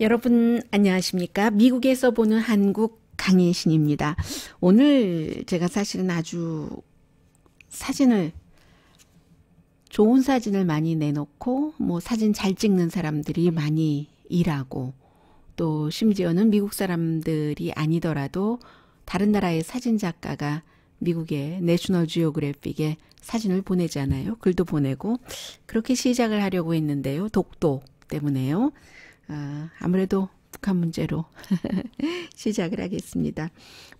여러분 안녕하십니까? 미국에서 보는 한국 강혜신입니다. 오늘 제가 사실은 아주 사진을 좋은 사진을 많이 내놓고 뭐 사진 잘 찍는 사람들이 많이 일하고 또 심지어는 미국 사람들이 아니더라도 다른 나라의 사진 작가가 미국의 내셔널 지오그래픽에 사진을 보내잖아요. 글도 보내고 그렇게 시작을 하려고 했는데요. 독도 때문에요. 아, 아무래도 북한 문제로 시작을 하겠습니다.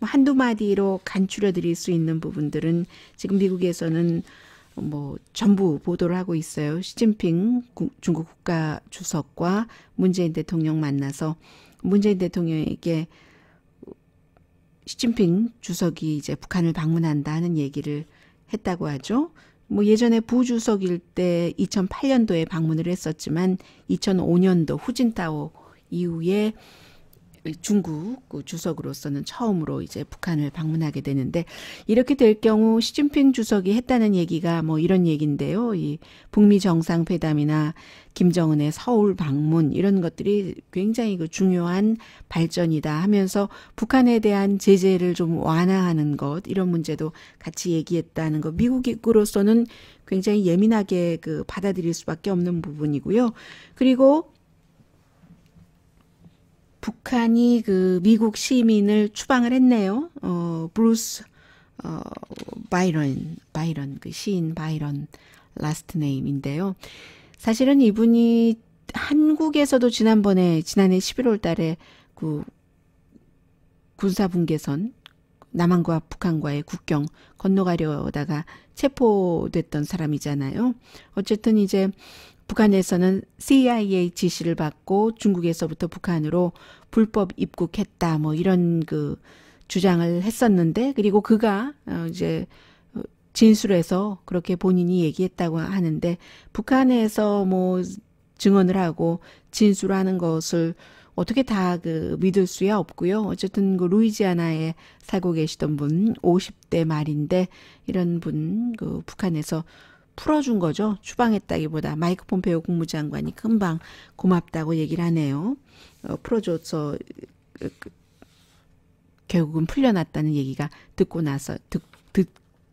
뭐 한두 마디로 간추려 드릴 수 있는 부분들은 지금 미국에서는 뭐 전부 보도를 하고 있어요. 시진핑 중국 국가 주석과 문재인 대통령 만나서 문재인 대통령에게 시진핑 주석이 이제 북한을 방문한다 는 얘기를 했다고 하죠. 뭐 예전에 부주석일 때 2008년도에 방문을 했었지만 2005년도 후진타오 이후에 중국 그 주석으로서는 처음으로 이제 북한을 방문하게 되는데 이렇게 될 경우 시진핑 주석이 했다는 얘기가 뭐 이런 얘기인데요. 이 북미 정상회담이나 김정은의 서울 방문 이런 것들이 굉장히 그 중요한 발전이다 하면서 북한에 대한 제재를 좀 완화하는 것 이런 문제도 같이 얘기했다는 거 미국으로서는 굉장히 예민하게 그 받아들일 수밖에 없는 부분이고요. 그리고 북한이 그 미국 시민을 추방을 했네요. 어, 브루스 어, 바이런 바이런 그 시인 바이런 라스트 네임인데요. 사실은 이분이 한국에서도 지난번에 지난해 11월 달에 그 군사 분계선 남한과 북한과의 국경 건너가려다가 체포됐던 사람이잖아요. 어쨌든 이제 북한에서는 CIA 지시를 받고 중국에서부터 북한으로 불법 입국했다 뭐 이런 그 주장을 했었는데 그리고 그가 어, 이제 진술해서 그렇게 본인이 얘기했다고 하는데 북한에서 뭐 증언을 하고 진술하는 것을 어떻게 다 그 믿을 수야 없고요. 어쨌든 그 루이지아나에 살고 계시던 분 50대 말인데 이런 분 그 북한에서 풀어준 거죠. 추방했다기보다 마이크 폼페오 국무장관이 금방 고맙다고 얘기를 하네요. 어, 풀어줘서 그, 그, 결국은 풀려났다는 얘기가 듣고 나서 듣, 듣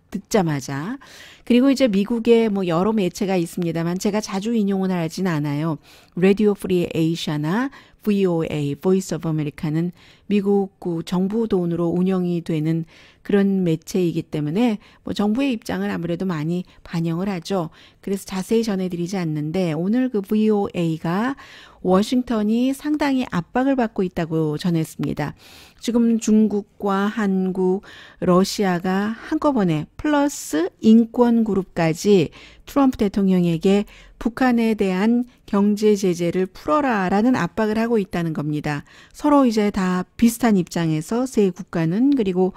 듣자마자 그리고 이제 미국에 뭐 여러 매체가 있습니다만 제가 자주 인용을 하진 않아요. 레디오 프리 에이샤나 VOA, Voice of America는 미국 정부 돈으로 운영이 되는 그런 매체이기 때문에 뭐 정부의 입장을 아무래도 많이 반영을 하죠. 그래서 자세히 전해드리지 않는데 오늘 그 VOA가 워싱턴이 상당히 압박을 받고 있다고 전했습니다. 지금 중국과 한국, 러시아가 한꺼번에 플러스 인권 그룹까지 트럼프 대통령에게 북한에 대한 경제 제재를 풀어라라는 압박을 하고 있다는 겁니다. 서로 이제 다 비슷한 입장에서 세 국가는 그리고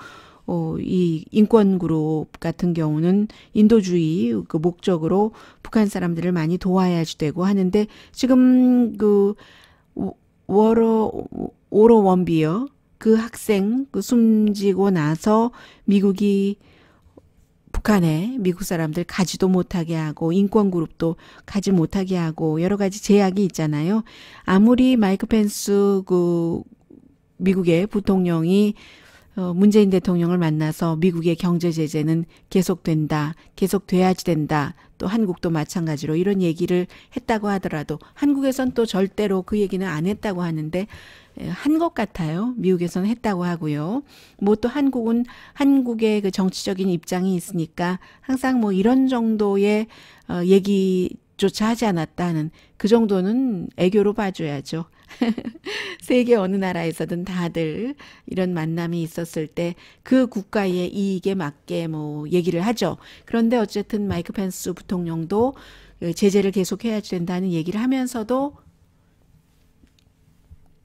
어, 이 인권 그룹 같은 경우는 인도주의 그 목적으로 북한 사람들을 많이 도와야지 되고 하는데 지금 그 워러 오로 원비어 그 학생 그 숨지고 나서 미국이 북한에 미국 사람들 가지도 못하게 하고 인권그룹도 가지 못하게 하고 여러 가지 제약이 있잖아요. 아무리 마이크 펜스 그 미국의 부통령이 어, 문재인 대통령을 만나서 미국의 경제 제재는 계속된다, 계속돼야지 된다. 또 한국도 마찬가지로 이런 얘기를 했다고 하더라도 한국에선 또 절대로 그 얘기는 안 했다고 하는데 예, 한것 같아요. 미국에서는 했다고 하고요. 뭐 또 한국은 한국의 그 정치적인 입장이 있으니까 항상 뭐 이런 정도의 어, 얘기조차 하지 않았다는 그 정도는 애교로 봐줘야죠. 세계 어느 나라에서든 다들 이런 만남이 있었을 때 그 국가의 이익에 맞게 뭐 얘기를 하죠. 그런데 어쨌든 마이크 펜스 부통령도 그 제재를 계속해야 된다는 얘기를 하면서도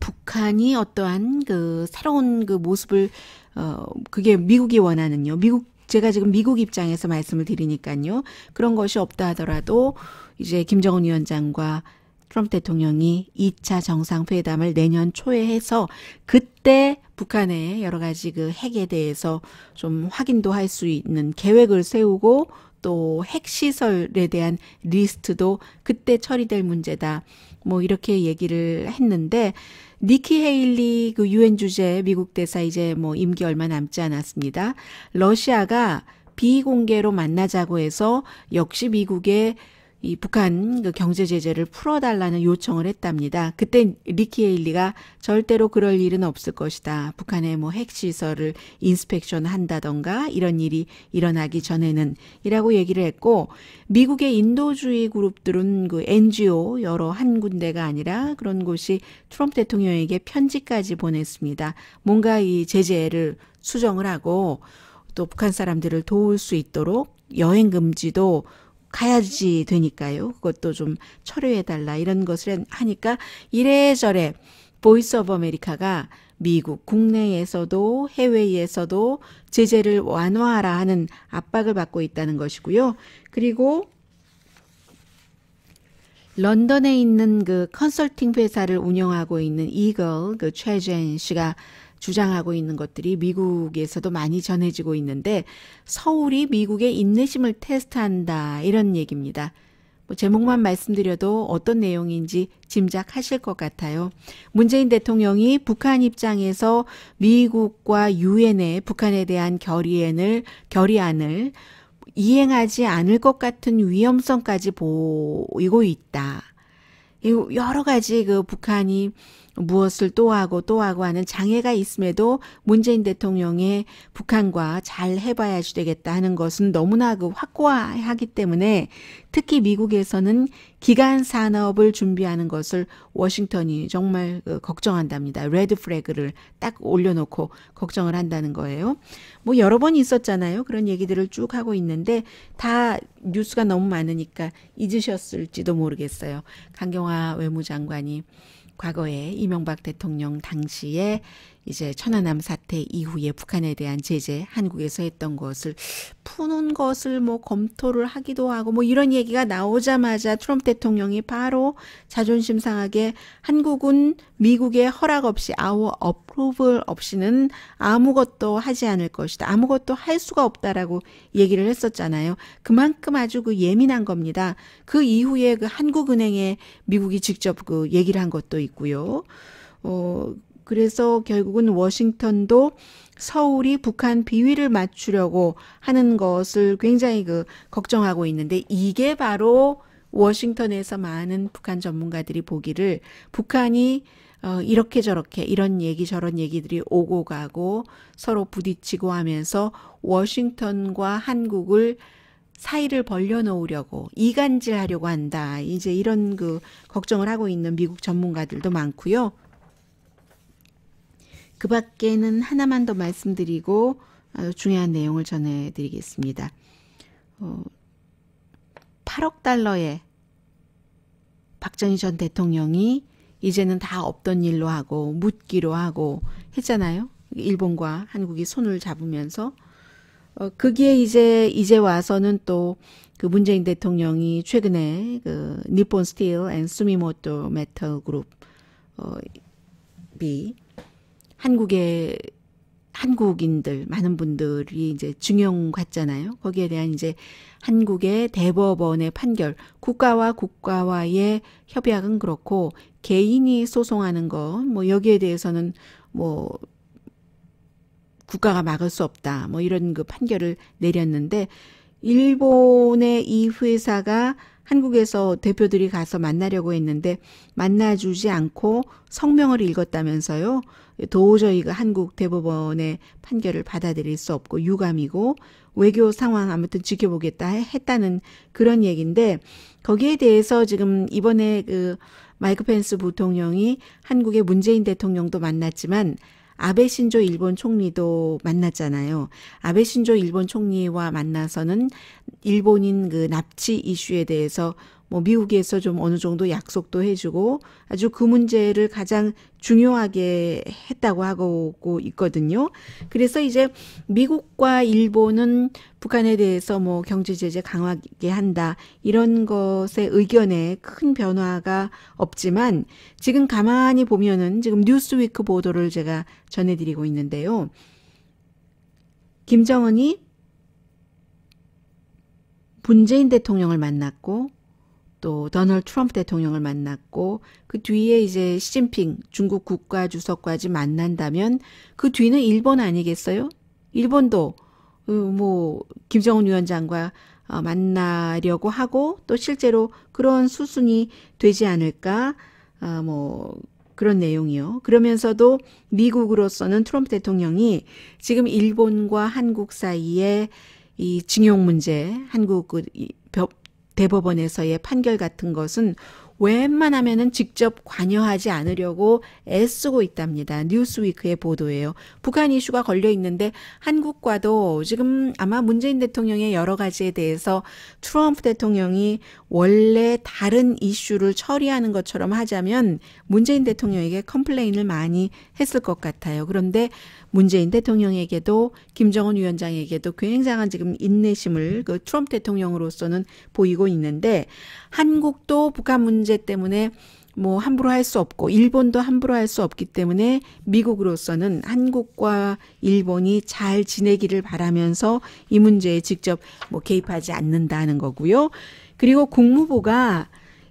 북한이 어떠한 그 새로운 그 모습을 어 그게 미국이 원하는요. 미국 제가 지금 미국 입장에서 말씀을 드리니까요. 그런 것이 없다 하더라도 이제 김정은 위원장과 트럼프 대통령이 2차 정상회담을 내년 초에 해서 그때 북한의 여러 가지 그 핵에 대해서 좀 확인도 할 수 있는 계획을 세우고 또 핵시설에 대한 리스트도 그때 처리될 문제다. 뭐 이렇게 얘기를 했는데 니키 헤일리 그 유엔 주재 미국 대사 이제 뭐 임기 얼마 남지 않았습니다. 러시아가 비공개로 만나자고 해서 역시 미국의 이 북한 그 경제 제재를 풀어달라는 요청을 했답니다. 그때 리키에일리가 절대로 그럴 일은 없을 것이다. 북한의 뭐 핵시설을 인스펙션 한다던가 이런 일이 일어나기 전에는 이라고 얘기를 했고 미국의 인도주의 그룹들은 그 NGO 여러 한 군데가 아니라 그런 곳이 트럼프 대통령에게 편지까지 보냈습니다. 뭔가 이 제재를 수정을 하고 또 북한 사람들을 도울 수 있도록 여행 금지도 가야지 되니까요. 그것도 좀 철회해달라 이런 것을 하니까 이래저래 보이스 오브 아메리카가 미국 국내에서도 해외에서도 제재를 완화하라 하는 압박을 받고 있다는 것이고요. 그리고 런던에 있는 그 컨설팅 회사를 운영하고 있는 이걸 그 최재현 씨가 주장하고 있는 것들이 미국에서도 많이 전해지고 있는데 서울이 미국의 인내심을 테스트한다 이런 얘기입니다. 뭐 제목만 말씀드려도 어떤 내용인지 짐작하실 것 같아요. 문재인 대통령이 북한 입장에서 미국과 유엔의 북한에 대한 결의안을 결의안을 이행하지 않을 것 같은 위험성까지 보이고 있다. 여러 가지 그 북한이 무엇을 또 하고 또 하고 하는 장애가 있음에도 문재인 대통령의 북한과 잘 해봐야지 되겠다 하는 것은 너무나 그 확고하기 때문에 특히 미국에서는 기간 산업을 준비하는 것을 워싱턴이 정말 그 걱정한답니다. 레드 프래그를 딱 올려놓고 걱정을 한다는 거예요. 뭐 여러 번 있었잖아요. 그런 얘기들을 쭉 하고 있는데 다 뉴스가 너무 많으니까 잊으셨을지도 모르겠어요. 강경화 외무장관이 과거에 이명박 대통령 당시에 이제 천안함 사태 이후에 북한에 대한 제재 한국에서 했던 것을 푸는 것을 뭐 검토를 하기도 하고 뭐 이런 얘기가 나오자마자 트럼프 대통령이 바로 자존심 상하게 한국은 미국의 허락 없이 아워 어프로벌 없이는 아무것도 하지 않을 것이다. 아무것도 할 수가 없다라고 얘기를 했었잖아요. 그만큼 아주 그 예민한 겁니다. 그 이후에 그 한국은행에 미국이 직접 그 얘기를 한 것도 있고요. 어, 그래서 결국은 워싱턴도 서울이 북한 비위를 맞추려고 하는 것을 굉장히 그 걱정하고 있는데 이게 바로 워싱턴에서 많은 북한 전문가들이 보기를 북한이 어, 이렇게 저렇게 이런 얘기 저런 얘기들이 오고 가고 서로 부딪치고 하면서 워싱턴과 한국을 사이를 벌려놓으려고 이간질하려고 한다. 이제 이런 그 걱정을 하고 있는 미국 전문가들도 많고요. 그 밖에는 하나만 더 말씀드리고 아주 중요한 내용을 전해드리겠습니다. 어, 8억 달러에 박정희 전 대통령이 이제는 다 없던 일로 하고 묻기로 하고 했잖아요. 일본과 한국이 손을 잡으면서 어, 거기 이제 이제 와서는 또 그 문재인 대통령이 최근에 그 니폰 스틸 앤 수미모토 메탈 그룹 어, 한국의 한국인들 많은 분들이 이제 중용 갔잖아요. 거기에 대한 이제 한국의 대법원의 판결, 국가와 국가와의 협약은 그렇고 개인이 소송하는 거 뭐 여기에 대해서는 뭐 국가가 막을 수 없다. 뭐 이런 그 판결을 내렸는데 일본의 이 회사가 한국에서 대표들이 가서 만나려고 했는데 만나주지 않고 성명을 읽었다면서요. 도저히 그 한국 대법원의 판결을 받아들일 수 없고 유감이고 외교 상황 아무튼 지켜보겠다 했다는 그런 얘기인데 거기에 대해서 지금 이번에 그 마이크 펜스 부통령이 한국의 문재인 대통령도 만났지만 아베 신조 일본 총리도 만났잖아요. 아베 신조 일본 총리와 만나서는 일본인 그 납치 이슈에 대해서 뭐 미국에서 좀 어느 정도 약속도 해주고 아주 그 문제를 가장 중요하게 했다고 하고 있거든요. 그래서 이제 미국과 일본은 북한에 대해서 뭐 경제 제재 강하게 한다 이런 것의 의견에 큰 변화가 없지만 지금 가만히 보면은 지금 뉴스위크 보도를 제가 전해드리고 있는데요. 김정은이 문재인 대통령을 만났고 또 도널드 트럼프 대통령을 만났고 그 뒤에 이제 시진핑 중국 국가 주석까지 만난다면 그 뒤는 일본 아니겠어요? 일본도 어, 뭐 김정은 위원장과 어, 만나려고 하고 또 실제로 그런 수순이 되지 않을까 아, 뭐 그런 내용이요. 그러면서도 미국으로서는 트럼프 대통령이 지금 일본과 한국 사이에 이 징용 문제, 한국 그 대법원에서의 판결 같은 것은 웬만하면은 직접 관여하지 않으려고 애쓰고 있답니다. 뉴스위크의 보도예요. 북한 이슈가 걸려 있는데 한국과도 지금 아마 문재인 대통령의 여러 가지에 대해서 트럼프 대통령이 원래 다른 이슈를 처리하는 것처럼 하자면 문재인 대통령에게 컴플레인을 많이 했을 것 같아요. 그런데 문재인 대통령에게도 김정은 위원장에게도 굉장한 그 지금 인내심을 그 트럼프 대통령으로서는 보이고 있는데 한국도 북한 문제 때문에 뭐 함부로 할 수 없고 일본도 함부로 할 수 없기 때문에 미국으로서는 한국과 일본이 잘 지내기를 바라면서 이 문제에 직접 뭐 개입하지 않는다는 거고요. 그리고 국무부가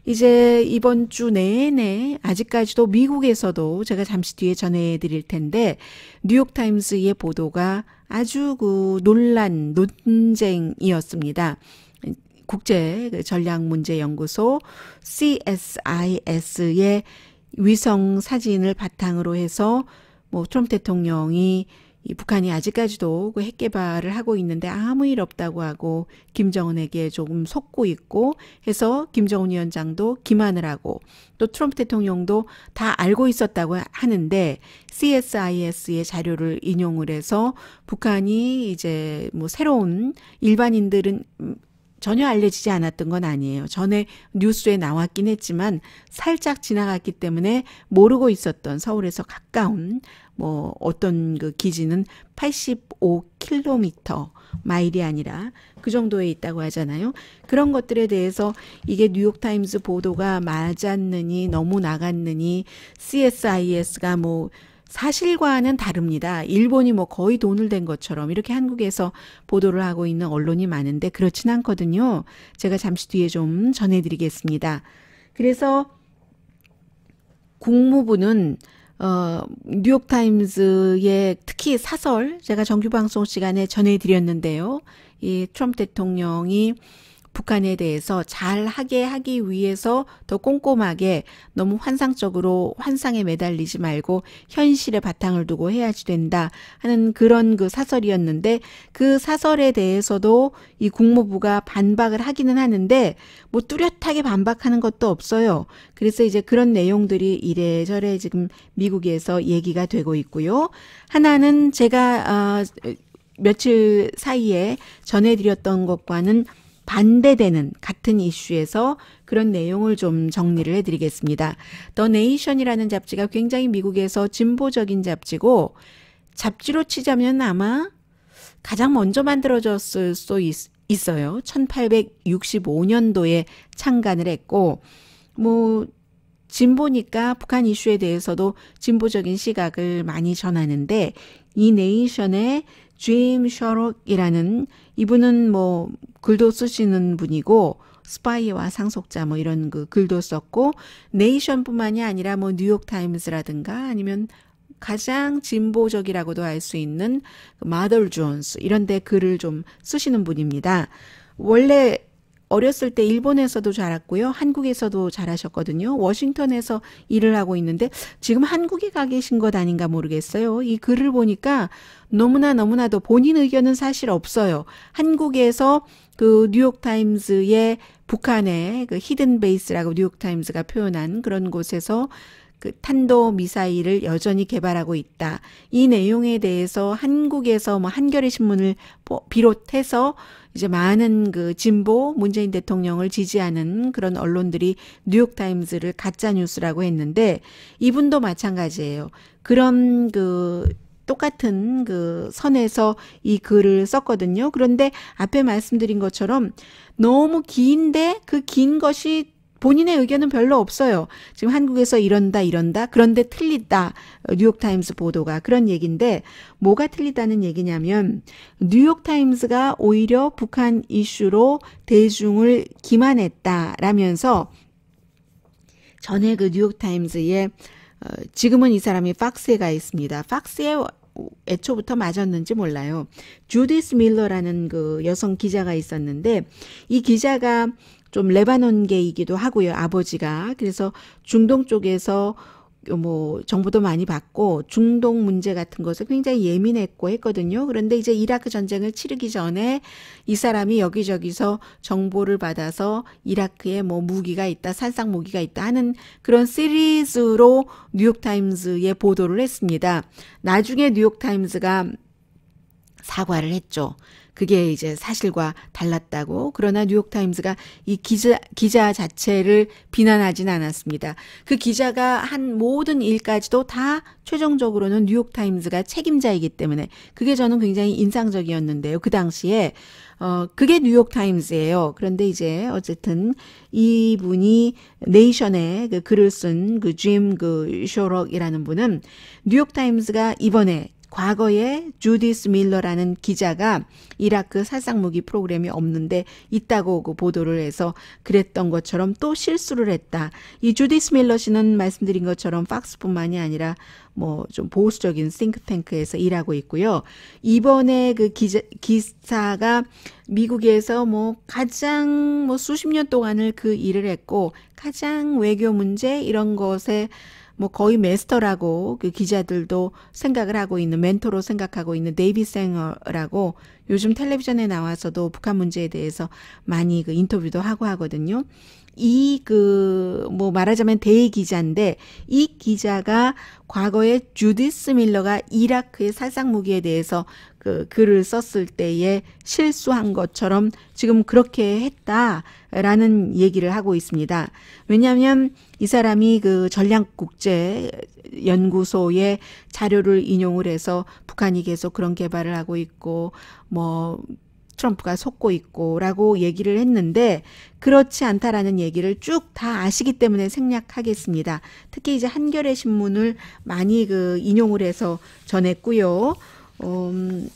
이제 이번 주 내내 아직까지도 미국에서도 제가 잠시 뒤에 전해드릴 텐데 뉴욕타임스의 보도가 아주 그 논란 논쟁이었습니다. 국제 그 전략 문제 연구소 CSIS의 위성 사진을 바탕으로 해서 뭐 트럼프 대통령이 이 북한이 아직까지도 그핵 개발을 하고 있는데 아무 일 없다고 하고 김정은에게 조금 속고 있고 해서 김정은 위원장도 기만을 하고 또 트럼프 대통령도 다 알고 있었다고 하는데 CSIS의 자료를 인용을 해서 북한이 이제 뭐 새로운 일반인들은 전혀 알려지지 않았던 건 아니에요. 전에 뉴스에 나왔긴 했지만 살짝 지나갔기 때문에 모르고 있었던 서울에서 가까운 뭐 어떤 그 기지는 85km 마일이 아니라 그 정도에 있다고 하잖아요. 그런 것들에 대해서 이게 뉴욕타임즈 보도가 맞았느니 너무 나갔느니 CSIS가 뭐 사실과는 다릅니다. 일본이 뭐 거의 돈을 댄 것처럼 이렇게 한국에서 보도를 하고 있는 언론이 많은데 그렇진 않거든요. 제가 잠시 뒤에 좀 전해드리겠습니다. 그래서 국무부는 어, 뉴욕타임즈의 특히 사설 제가 정규 방송 시간에 전해드렸는데요. 이 트럼프 대통령이 북한에 대해서 잘 하게 하기 위해서 더 꼼꼼하게 너무 환상적으로 환상에 매달리지 말고 현실에 바탕을 두고 해야지 된다 하는 그런 그 사설이었는데 그 사설에 대해서도 이 국무부가 반박을 하기는 하는데 뭐 뚜렷하게 반박하는 것도 없어요. 그래서 이제 그런 내용들이 이래저래 지금 미국에서 얘기가 되고 있고요. 하나는 제가 어, 며칠 사이에 전해드렸던 것과는 반대되는 같은 이슈에서 그런 내용을 좀 정리를 해드리겠습니다. The n 이라는 잡지가 굉장히 미국에서 진보적인 잡지고 잡지로 치자면 아마 가장 먼저 만들어졌을 수 있, 있어요. 1865년도에 창간을 했고 뭐 진보니까 북한 이슈에 대해서도 진보적인 시각을 많이 전하는데 이 네이션의 짐 셔록이라는 이분은 뭐 글도 쓰시는 분이고 스파이와 상속자 뭐 이런 그 글도 썼고 네이션뿐만이 아니라 뭐 뉴욕 타임스라든가 아니면 가장 진보적이라고도 할 수 있는 그 마덜 존스 이런 데 글을 좀 쓰시는 분입니다. 원래 어렸을 때 일본에서도 자랐고요. 한국에서도 자라셨거든요. 워싱턴에서 일을 하고 있는데 지금 한국에 가 계신 것 아닌가 모르겠어요. 이 글을 보니까 너무나 너무나도 본인 의견은 사실 없어요. 한국에서 그 뉴욕타임즈의 북한의 그 히든 베이스라고 뉴욕타임즈가 표현한 그런 곳에서 그 탄도 미사일을 여전히 개발하고 있다. 이 내용에 대해서 한국에서 뭐 한겨레 신문을 비롯해서 이제 많은 그 진보 문재인 대통령을 지지하는 그런 언론들이 뉴욕 타임즈를 가짜 뉴스라고 했는데 이분도 마찬가지예요. 그런 그 똑같은 그 선에서 이 글을 썼거든요. 그런데 앞에 말씀드린 것처럼 너무 긴데 그 긴 것이 본인의 의견은 별로 없어요. 지금 한국에서 이런다 이런다 그런데 틀리다 뉴욕타임스 보도가 그런 얘기인데 뭐가 틀리다는 얘기냐면 뉴욕타임스가 오히려 북한 이슈로 대중을 기만했다라면서 전에 그 뉴욕타임스에 어, 지금은 이 사람이 팍스에 가 있습니다. 팍스에 애초부터 맞았는지 몰라요. 주디스 밀러라는 그 여성 기자가 있었는데 이 기자가 좀 레바논계이기도 하고요. 아버지가. 그래서 중동 쪽에서 뭐 정보도 많이 받고 중동 문제 같은 것을 굉장히 예민했고 했거든요. 그런데 이제 이라크 전쟁을 치르기 전에 이 사람이 여기저기서 정보를 받아서 이라크에 뭐 무기가 있다, 산상 무기가 있다 하는 그런 시리즈로 뉴욕 타임즈에 보도를 했습니다. 나중에 뉴욕 타임즈가 사과를 했죠. 그게 이제 사실과 달랐다고 그러나 뉴욕타임즈가 이 기자 기자 자체를 비난하진 않았습니다. 그 기자가 한 모든 일까지도 다 최종적으로는 뉴욕타임즈가 책임자이기 때문에 그게 저는 굉장히 인상적이었는데요. 그 당시에 어 그게 뉴욕타임즈예요. 그런데 이제 어쨌든 이분이 네이션에 그 글을 쓴 그 짐그 그, 그 쇼록이라는 분은 뉴욕타임즈가 이번에 과거에 주디스 밀러라는 기자가 이라크 살상무기 프로그램이 없는데 있다고 오 그 보도를 해서 그랬던 것처럼 또 실수를 했다. 이 주디스 밀러 씨는 말씀드린 것처럼 팍스뿐만이 아니라 뭐 좀 보수적인 싱크탱크에서 일하고 있고요. 이번에 그 기자, 기사가 미국에서 뭐 가장 뭐 수십 년 동안을 그 일을 했고 가장 외교 문제 이런 것에 뭐 거의 메스터라고 그 기자들도 생각을 하고 있는 멘토로 생각하고 있는 데이비 생어라고 요즘 텔레비전에 나와서도 북한 문제에 대해서 많이 그 인터뷰도 하고 하거든요. 이그뭐 말하자면 대기자인데 이 기자가 과거에 주디스 밀러가 이라크의 살상 무기에 대해서 그 글을 썼을 때에 실수한 것처럼 지금 그렇게 했다라는 얘기를 하고 있습니다. 왜냐하면 이 사람이 그 전략국제연구소의 자료를 인용을 해서 북한이 계속 그런 개발을 하고 있고 뭐 트럼프가 속고 있고라고 얘기를 했는데 그렇지 않다라는 얘기를 쭉 다 아시기 때문에 생략하겠습니다. 특히 이제 한겨레 신문을 많이 그 인용을 해서 전했고요. 음,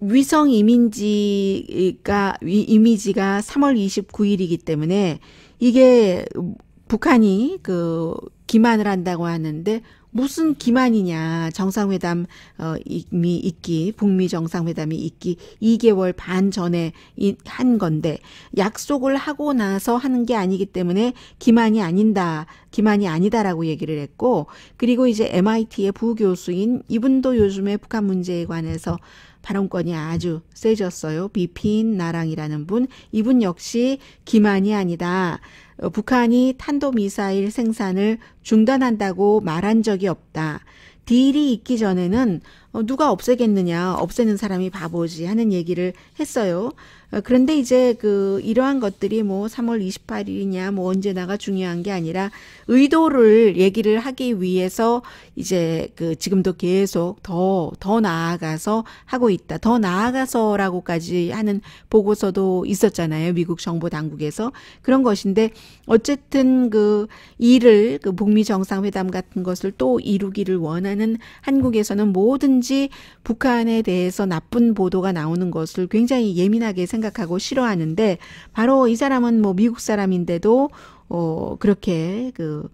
위성 이미지가 이미지가 3월 29일이기 때문에 이게 북한이 그 기만을 한다고 하는데 무슨 기만이냐 정상회담 어 이미 있기 북미 정상회담이 있기 2개월 반 전에 한 건데 약속을 하고 나서 하는 게 아니기 때문에 기만이 아니다 기만이 아니다라고 얘기를 했고 그리고 이제 MIT의 부교수인 이분도 요즘에 북한 문제에 관해서 발언권이 아주 세졌어요. 비핀 나랑이라는 분 이분 역시 기만이 아니다. 어, 북한이 탄도미사일 생산을 중단한다고 말한 적이 없다. 딜이 있기 전에는 어, 누가 없애겠느냐, 없애는 사람이 바보지 하는 얘기를 했어요. 어, 그런데 이제 그 이러한 것들이 뭐 3월 28일이냐 뭐 언제나가 중요한 게 아니라 의도를 얘기를 하기 위해서 이제 그 지금도 계속 더더 더 나아가서 하고 있다. 더 나아가서라고까지 하는 보고서도 있었잖아요. 미국 정보 당국에서 그런 것인데 어쨌든 그 일을 그 북미 정상회담 같은 것을 또 이루기를 원하는 한국에서는 뭐든지 북한에 대해서 나쁜 보도가 나오는 것을 굉장히 예민하게 생각 합니다 생각하고 싫어하는데 바로 이 사람은 뭐 미국 사람인데도 어 그렇게 그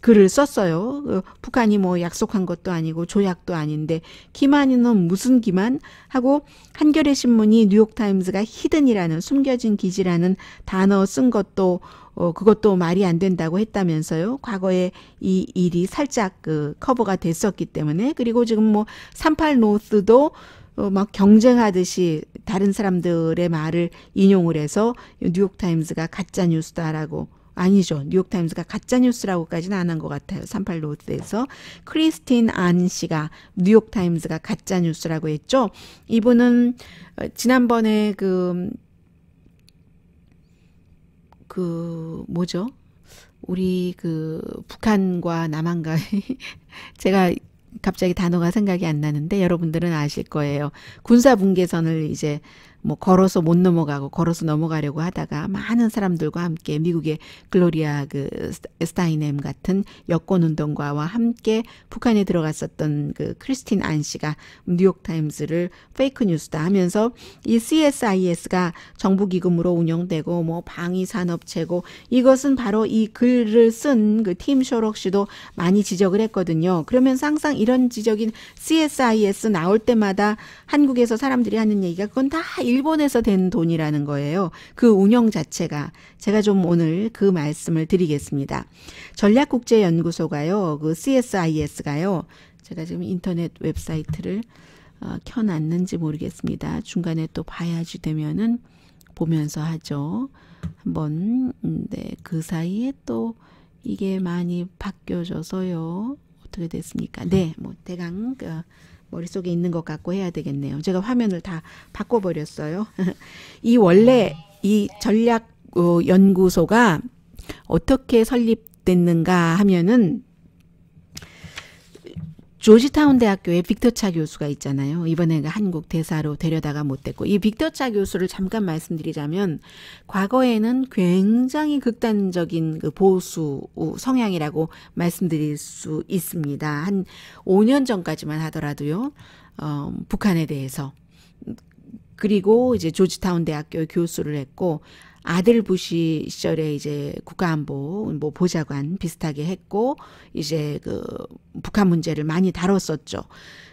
글을 썼어요. 어, 북한이 뭐 약속한 것도 아니고 조약도 아닌데 기만이는 무슨 기만? 하고 한겨레 신문이 뉴욕 타임즈가 히든이라는 숨겨진 기지라는 단어 쓴 것도 어, 그것도 말이 안 된다고 했다면서요. 과거에 이 일이 살짝 그 커버가 됐었기 때문에 그리고 지금 뭐38 노스도 어, 막 경쟁하듯이 다른 사람들의 말을 인용을 해서 뉴욕타임즈가 가짜 뉴스다라고 아니죠. 뉴욕타임즈가 가짜뉴스라고까지는 안 한 것 같아요. 38로드에서. 크리스틴 안 씨가 뉴욕타임즈가 가짜뉴스라고 했죠. 이분은 어, 지난번에 그, 그, 뭐죠? 우리 그 북한과 남한과 제가 갑자기 단어가 생각이 안 나는데 여러분들은 아실 거예요. 군사 분계선을 이제 뭐 걸어서 못 넘어가고 걸어서 넘어가려고 하다가 많은 사람들과 함께 미국의 글로리아 그스타인엠 같은 여권 운동가와 함께 북한에 들어갔었던 그 크리스틴 안 씨가 뉴욕 타임스를 페이크 뉴스다 하면서 이 CSIS가 정부 기금으로 운영되고 뭐 방위 산업체고 이것은 바로 이 글을 쓴 그 팀 쇼록 씨도 많이 지적을 했거든요. 그러면 항상 이런 지적인 CSIS 나올 때마다 한국에서 사람들이 하는 얘기가 그건 다 일본에서 된 돈이라는 거예요. 그 운영 자체가 제가 좀 오늘 그 말씀을 드리겠습니다. 전략국제연구소가요. 그 CSIS가요. 제가 지금 인터넷 웹사이트를 어, 켜놨는지 모르겠습니다. 중간에 또 봐야지 되면은 보면서 하죠. 한번 음, 네, 그 사이에 또 이게 많이 바뀌어져서요. 어떻게 됐습니까? 네, 뭐 대강 그 머릿속에 있는 것 같고 해야 되겠네요. 제가 화면을 다 바꿔버렸어요. 이 원래 이 전략 어, 연구소가 어떻게 설립됐는가 하면은 조지타운 대학교에 빅터차 교수가 있잖아요. 이번에 그 한국 대사로 데려다가 못됐고 이 빅터차 교수를 잠깐 말씀드리자면 과거에는 굉장히 극단적인 그 보수 성향이라고 말씀드릴 수 있습니다. 한 5년 전까지만 하더라도요. 어, 북한에 대해서 그리고 이제 조지타운 대학교 교수를 했고 아들 부시 시절에 이제 국가안보 뭐 보좌관 비슷하게 했고 이제 그 북한 문제를 많이 다뤘었죠.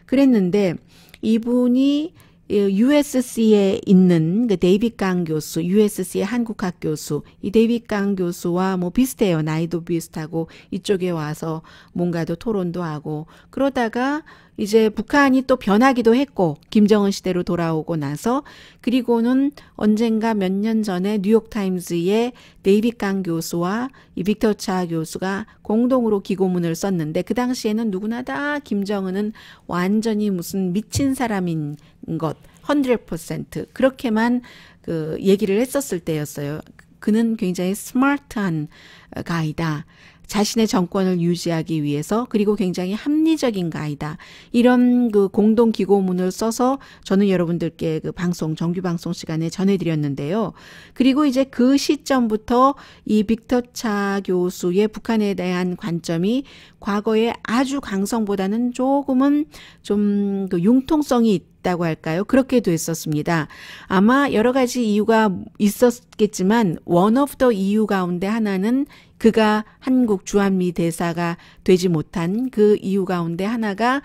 그랬는데 이분이 USC에 있는 그 데이빗 강 교수, USC의 한국학 교수, 이 데이빗 강 교수와 뭐 비슷해요. 나이도 비슷하고 이쪽에 와서 뭔가도 토론도 하고 그러다가 이제 북한이 또 변하기도 했고 김정은 시대로 돌아오고 나서 그리고는 언젠가 몇 년 전에 뉴욕 타임즈의데이비강 교수와 이 빅터 차 교수가 공동으로 기고문을 썼는데 그 당시에는 누구나 다 김정은은 완전히 무슨 미친 사람인 것 100% 그렇게만 그 얘기를 했었을 때였어요. 그는 굉장히 스마트한 어, 가이다. 자신의 정권을 유지하기 위해서 그리고 굉장히 합리적인 가이다. 이런 그 공동 기고문을 써서 저는 여러분들께 그 방송 정규 방송 시간에 전해 드렸는데요. 그리고 이제 그 시점부터 이 빅터 차 교수의 북한에 대한 관점이 과거의 아주 강성보다는 조금은 좀 그 융통성이 있다고 할까요? 그렇게 됐었습니다. 아마 여러 가지 이유가 있었겠지만 원 오브 더 이유 가운데 하나는 그가 한국 주한미 대사가 되지 못한 그 이유 가운데 하나가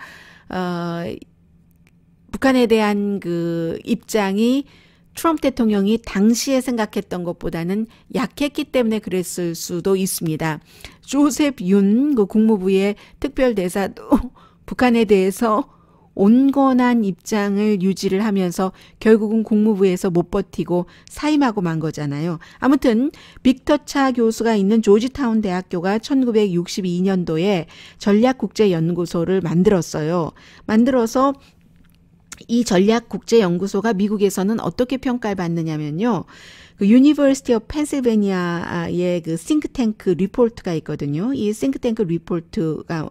어 북한에 대한 그 입장이 트럼프 대통령이 당시에 생각했던 것보다는 약했기 때문에 그랬을 수도 있습니다. 조셉 윤 그 국무부의 특별대사도 북한에 대해서 온건한 입장을 유지를 하면서 결국은 국무부에서 못 버티고 사임하고 만 거잖아요. 아무튼 빅터차 교수가 있는 조지타운 대학교가 1962년도에 전략국제연구소를 만들었어요. 만들어서 이 전략국제연구소가 미국에서는 어떻게 평가를 받느냐면요. 그 유니버시티 오브 펜실베니아의 그 싱크탱크 리포트가 있거든요. 이 싱크탱크 리포트 가,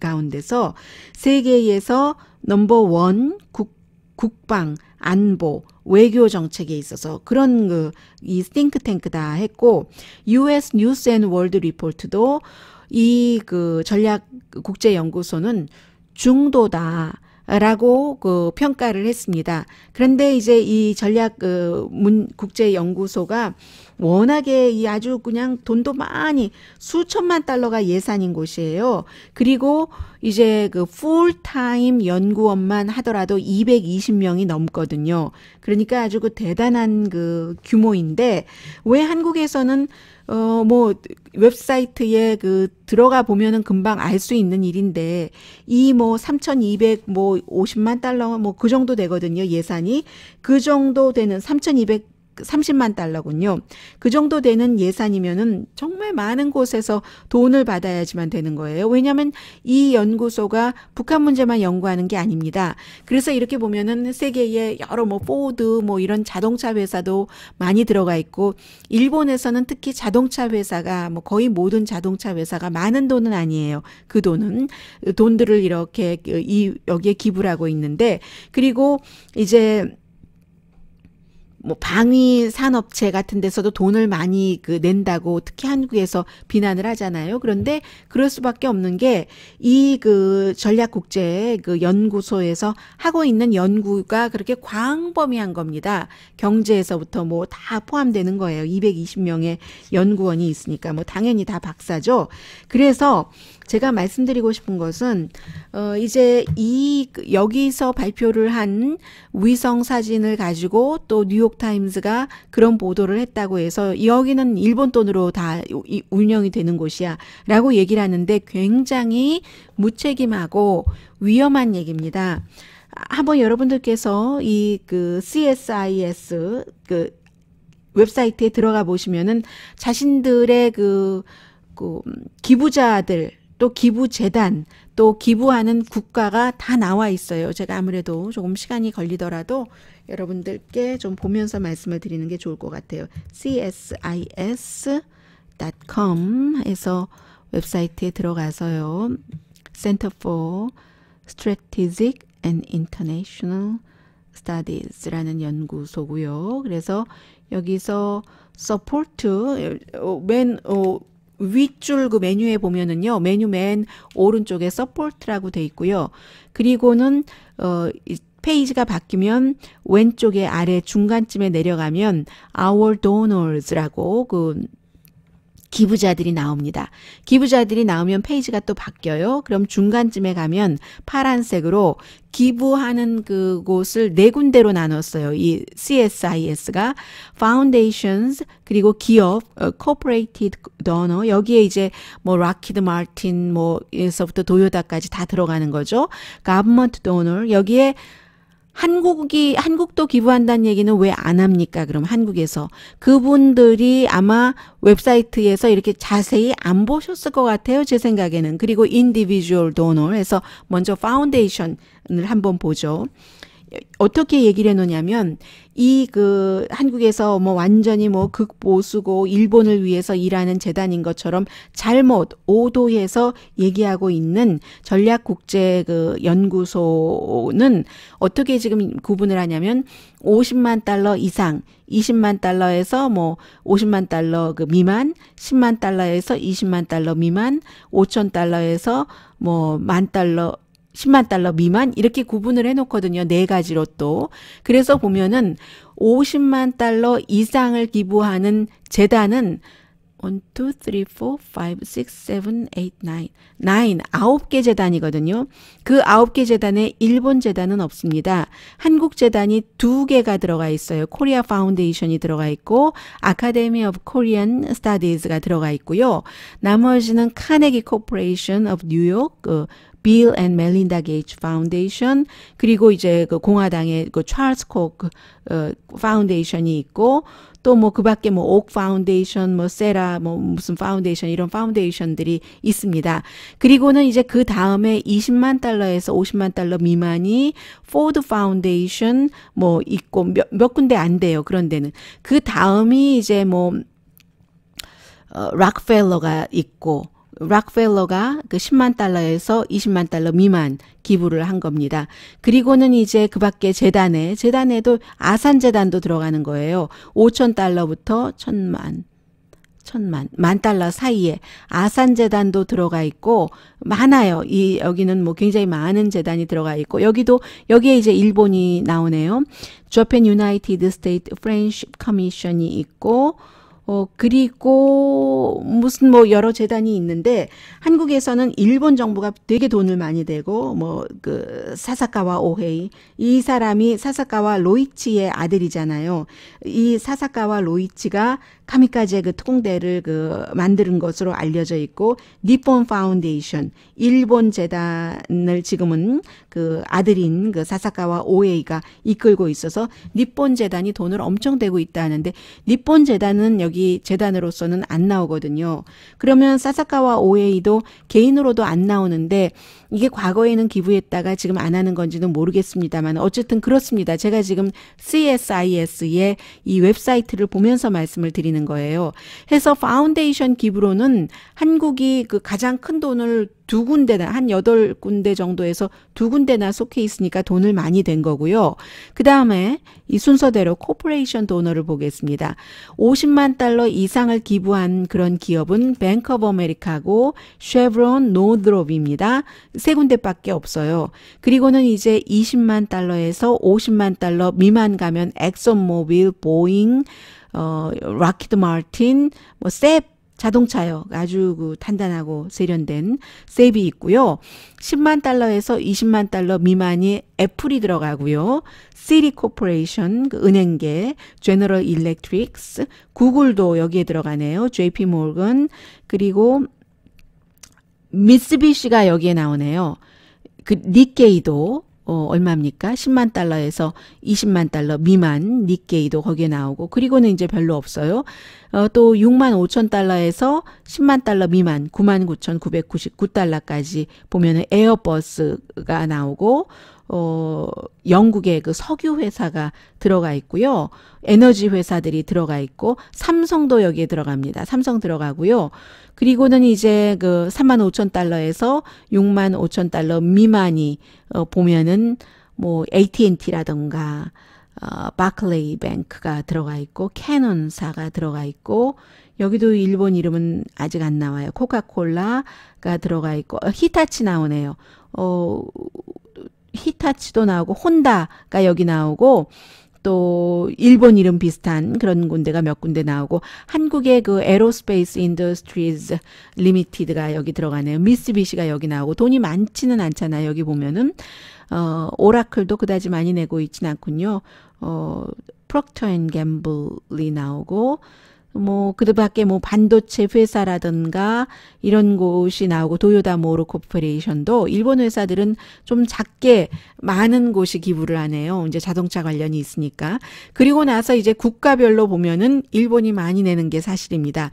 가운데서 세계에서 넘버 원 국, 방 안보, 외교 정책에 있어서 그런 그이 싱크탱크다 했고 US 뉴스 앤 월드 리포트도 이 그 전략 국제 연구소는 중도다. 라고 그 평가를 했습니다. 그런데 이제 이 전략 그 문, 국제연구소가 워낙에 이 아주 그냥 돈도 많이 수천만 달러가 예산인 곳이에요. 그리고 이제 그 풀타임 연구원만 하더라도 220명이 넘거든요. 그러니까 아주 그 대단한 그 규모인데 왜 한국에서는 어, 뭐, 웹사이트에 그 들어가 보면은 금방 알 수 있는 일인데, 이 뭐, 3,200, 뭐, 50만 달러, 뭐, 그 정도 되거든요, 예산이. 그 정도 되는 3,200 삼십만 달러군요. 그 정도 되는 예산이면은 정말 많은 곳에서 돈을 받아야지만 되는 거예요. 왜냐하면 이 연구소가 북한 문제만 연구하는 게 아닙니다. 그래서 이렇게 보면은 세계의 여러 뭐 포드 뭐 이런 자동차 회사도 많이 들어가 있고 일본에서는 특히 자동차 회사가 뭐 거의 모든 자동차 회사가 많은 돈은 아니에요. 그 돈은 돈들을 이렇게 그 이 여기에 기부를 하고 있는데 그리고 이제 뭐 방위 산업체 같은 데서도 돈을 많이 그 낸다고 특히 한국에서 비난을 하잖아요. 그런데 그럴 수밖에 없는 게 이 그 전략 국제 그 연구소에서 하고 있는 연구가 그렇게 광범위한 겁니다. 경제에서부터 뭐 다 포함되는 거예요. 220명의 연구원이 있으니까 뭐 당연히 다 박사죠. 그래서 제가 말씀드리고 싶은 것은 어 이제 이 그 여기서 발표를 한 위성 사진을 가지고 또 뉴욕 타임즈가 그런 보도를 했다고 해서 여기는 일본 돈으로 다 운영이 되는 곳이야라고 얘기를 하는데 굉장히 무책임하고 위험한 얘기입니다. 한번 여러분들께서 이 그 CSIS 그 웹사이트에 들어가 보시면은 자신들의 그, 그 기부자들 또 기부 재단, 또 기부하는 국가가 다 나와 있어요. 제가 아무래도 조금 시간이 걸리더라도 여러분들께 좀 보면서 말씀을 드리는 게 좋을 것 같아요. csis.com에서 웹사이트에 들어가서요. Center for Strategic and International Studies라는 연구소고요. 그래서 여기서 support 어, 맨 어, 윗줄 그 메뉴에 보면은요. 메뉴 맨 오른쪽에 서포트라고 돼 있고요. 그리고는 어 페이지가 바뀌면 왼쪽에 아래 중간쯤에 내려가면 our donors라고 그 기부자들이 나옵니다. 기부자들이 나오면 페이지가 또 바뀌어요. 그럼 중간쯤에 가면 파란색으로 기부하는 그곳을 네 군데로 나눴어요. 이 CSIS가 Foundations 그리고 기업 어, Corporate Donor d 여기에 이제 뭐 Lockheed Martin 뭐에서부터 도요다까지 다 들어가는 거죠. Government Donor 여기에 한국이 한국도 기부한다는 얘기는 왜 안 합니까? 그럼 한국에서 그분들이 아마 웹사이트에서 이렇게 자세히 안 보셨을 것 같아요. 제 생각에는 그리고 인디비주얼 도너해서 먼저 파운데이션을 한번 보죠. 어떻게 얘기를 해놓냐면 이 그 한국에서 뭐 완전히 뭐 극보수고 일본을 위해서 일하는 재단인 것처럼 잘못 오도에서 얘기하고 있는 전략국제 그 연구소는 어떻게 지금 구분을 하냐면 50만 달러 이상 20만 달러에서 뭐 50만 달러 그 미만 10만 달러에서 20만 달러 미만 5천 달러에서 뭐 만 달러 10만 달러 미만 이렇게 구분을 해놓거든요. 네 가지로 또. 그래서 보면은 50만 달러 이상을 기부하는 재단은 1, 2, 3, 4, 5, 6, 7, 8, 9, 9, 9개 재단이거든요. 그 9개 재단에 일본 재단은 없습니다. 한국 재단이 2개가 들어가 있어요. 코리아 파운데이션이 들어가 있고 아카데미 오브 코리안 스타디즈가 들어가 있고요. 나머지는 카네기 코퍼레이션 오브 뉴욕, 그 빌앤 멜린다 게이츠 파운데이션 그리고 이제 그 공화당의 그 찰스 코크 어, 파운데이션이 있고 또 뭐 그밖에 뭐옥 파운데이션 뭐 세라 그 뭐, 뭐, 뭐 무슨 파운데이션 이런 파운데이션들이 있습니다. 그리고는 이제 그 다음에 20만 달러에서 50만 달러 미만이 포드 파운데이션 뭐 있고 몇, 몇 군데 안 돼요. 그런 데는 그 다음이 이제 뭐 어, 락펠러가 있고 락펠러가 그 10만 달러에서 20만 달러 미만 기부를 한 겁니다. 그리고는 이제 그 밖에 재단에, 재단에도 아산재단도 들어가는 거예요. 5천 달러부터 천만, 천만, 만 달러 사이에 아산재단도 들어가 있고, 많아요. 이, 여기는 뭐 굉장히 많은 재단이 들어가 있고, 여기도, 여기에 이제 일본이 나오네요. Japan United State French Commission이 있고, 어, 그리고 무슨 뭐 여러 재단이 있는데 한국에서는 일본 정부가 되게 돈을 많이 대고 뭐 그 사사카와 오헤이 이 사람이 사사카와 로이치의 아들이잖아요. 이 사사카와 로이치가 카미카제 그 특공대를 그 만드는 것으로 알려져 있고 니폰 파운데이션 일본 재단을 지금은 그 아들인 그 사사카와 오헤이가 이끌고 있어서 니폰 재단이 돈을 엄청 대고 있다 하는데 니폰 재단은 여기 성적 재단으로서는 안 나오거든요. 그러면 사사카와 오에이도 개인으로도 안 나오는데 이게 과거에는 기부했다가 지금 안 하는 건지는 모르겠습니다만 어쨌든 그렇습니다. 제가 지금 CSIS의 이 웹사이트를 보면서 말씀을 드리는 거예요. 해서 파운데이션 기부로는 한국이 그 가장 큰 돈을 두 군데나 한 여덟 군데 정도에서 두 군데나 속해 있으니까 돈을 많이 된 거고요. 그다음에 이 순서대로 코퍼레이션 도너를 보겠습니다. 50만 달러 이상을 기부한 그런 기업은 뱅크 오브 아메리카고 쉐브론 노드롭입니다. 세 군데밖에 없어요. 그리고는 이제 20만 달러에서 50만 달러 미만 가면 엑소모빌, 보잉, 어, 락키드 마틴, 뭐 셉, 자동차요. 아주 그 단단하고 세련된 셉이 있고요. 10만 달러에서 20만 달러 미만이 애플이 들어가고요. 시리 코퍼레이션, 그 은행계, 제너럴 일렉트릭스, 구글도 여기에 들어가네요. JP 모건, 그리고 미쓰비시가 여기에 나오네요. 그 니케이도 어, 얼마입니까? 10만 달러에서 20만 달러 미만 니케이도 거기에 나오고 그리고는 이제 별로 없어요. 어, 또 6만 5천 달러에서 10만 달러 미만 9만 9 999달러까지 보면은 에어버스가 나오고 어, 영국의 그 석유 회사가 들어가 있고요. 에너지 회사들이 들어가 있고 삼성도 여기에 들어갑니다. 삼성 들어가고요. 그리고는 이제 그 3만 5천 달러에서 6만 5천 달러 미만이 어, 보면은 뭐 AT&T라던가 어, 바클레이 뱅크가 들어가 있고 캐논사가 들어가 있고 여기도 일본 이름은 아직 안 나와요. 코카콜라가 들어가 있고 어, 히타치 나오네요. 어 히타치도 나오고 혼다가 여기 나오고 또 일본 이름 비슷한 그런 군대가몇 군데 나오고 한국의 그 에로스페이스 인더스트리즈 리미티드가 여기 들어가네요. 미쓰비시가 여기 나오고 돈이 많지는 않잖아요. 여기 보면은 어 오라클도 그다지 많이 내고 있진 않군요. 어 프록터 앤 갬블이 나오고 뭐, 그 밖에 뭐, 반도체 회사라든가 이런 곳이 나오고, 도요다 모로 코퍼레이션도 일본 회사들은 좀 작게 많은 곳이 기부를 하네요. 이제 자동차 관련이 있으니까. 그리고 나서 이제 국가별로 보면은 일본이 많이 내는 게 사실입니다.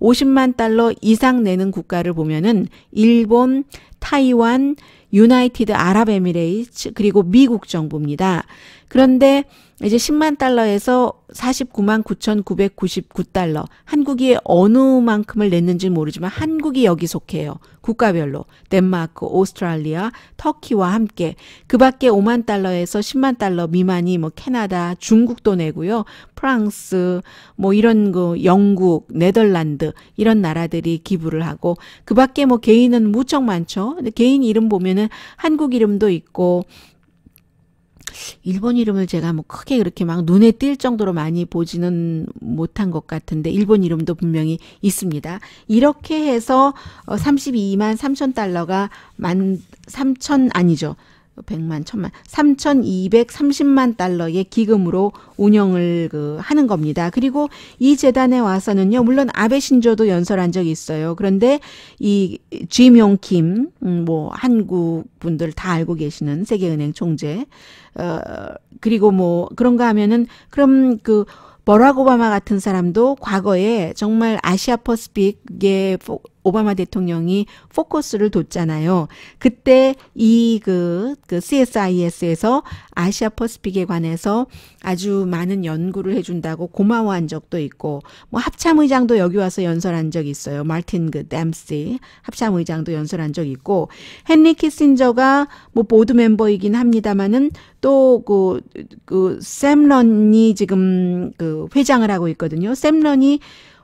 50만 달러 이상 내는 국가를 보면은 일본, 타이완, 유나이티드 아랍에미레이츠, 그리고 미국 정부입니다. 그런데 이제 10만 달러에서 49만 9,999달러. 한국이 어느 만큼을 냈는지 모르지만 한국이 여기 속해요. 국가별로. 덴마크, 오스트랄리아, 터키와 함께. 그 밖에 5만 달러에서 10만 달러 미만이 뭐 캐나다, 중국도 내고요. 프랑스, 뭐 이런 그 영국, 네덜란드 이런 나라들이 기부를 하고 그 밖에 뭐 개인은 무척 많죠. 근데 개인 이름 보면은 한국 이름도 있고 일본 이름을 제가 뭐 크게 그렇게 막 눈에 띌 정도로 많이 보지는 못한 것 같은데 일본 이름도 분명히 있습니다. 이렇게 해서 32만 어, 3천 달러가 만 3천 아니죠. 100만, 1000만, 3230만 달러의 기금으로 운영을 그 하는 겁니다. 그리고 이 재단에 와서는요. 물론 아베 신조도 연설한 적이 있어요. 그런데 이 지명 김, 음, 뭐 한국 분들 다 알고 계시는 세계은행 총재 어 그리고 뭐 그런가 하면은 그럼 그 버락 오바마 같은 사람도 과거에 정말 아시아 퍼스픽의 오바마 대통령이 포커스를 뒀잖아요. 그때 이그 그, 그 CSIS에서 아시아 퍼스픽에 관해서 아주 많은 연구를 해준다고 고마워한 적도 있고 뭐 합참의장도 여기 와서 연설한 적이 있어요. 마틴 그 댐시 합참의장도 연설한 적이 있고 헨리 키신저가 뭐 보드 멤버이긴 합니다만은 또 그 그 샘런이 지금 그 회장을 하고 있거든요. 샘런이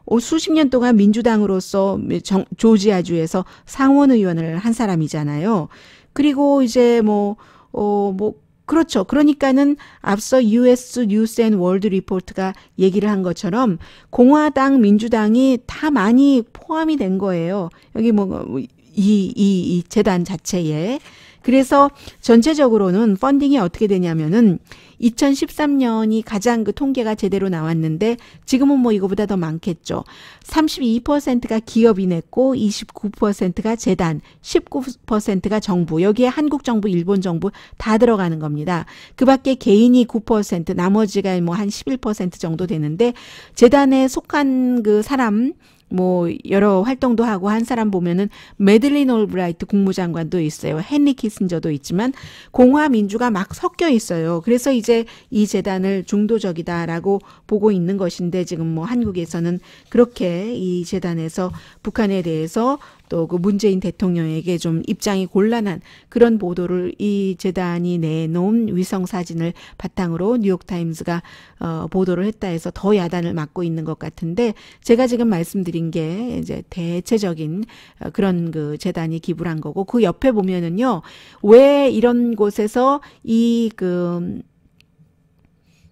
어, 수십 년 동안 민주당으로서 정, 조지아주에서 상원 의원을 한 사람이잖아요. 그리고 이제 뭐, 어, 뭐, 그렇죠. 그러니까는 앞서 US 뉴스 앤 월드 리포트가 얘기를 한 것처럼 공화당, 민주당이 다 많이 포함이 된 거예요. 여기 뭐, 뭐 이, 이, 이 재단 자체에. 그래서 전체적으로는 펀딩이 어떻게 되냐면은 2013년이 가장 그 통계가 제대로 나왔는데 지금은 뭐 이거보다 더 많겠죠. 32%가 기업이 냈고 29%가 재단, 19%가 정부. 여기에 한국 정부, 일본 정부 다 들어가는 겁니다. 그 밖에 개인이 9%, 나머지가 뭐 한 11% 정도 되는데 재단에 속한 그 사람 뭐 여러 활동도 하고 한 사람 보면은 메들린 올브라이트 국무장관도 있어요. 헨리 키슨저도 있지만 공화 민주가 막 섞여 있어요. 그래서 이제 이 재단을 중도적이다라고 보고 있는 것인데 지금 뭐 한국에서는 그렇게 이 재단에서 북한에 대해서 또그 문재인 대통령에게 좀 입장이 곤란한 그런 보도를 이 재단이 내놓은 위성 사진을 바탕으로 뉴욕타임즈가 어, 보도를 했다 해서 더 야단을 맞고 있는 것 같은데 제가 지금 말씀드린 게 이제 대체적인 어, 그런 그 재단이 기부를 한 거고 그 옆에 보면은요 왜 이런 곳에서 이그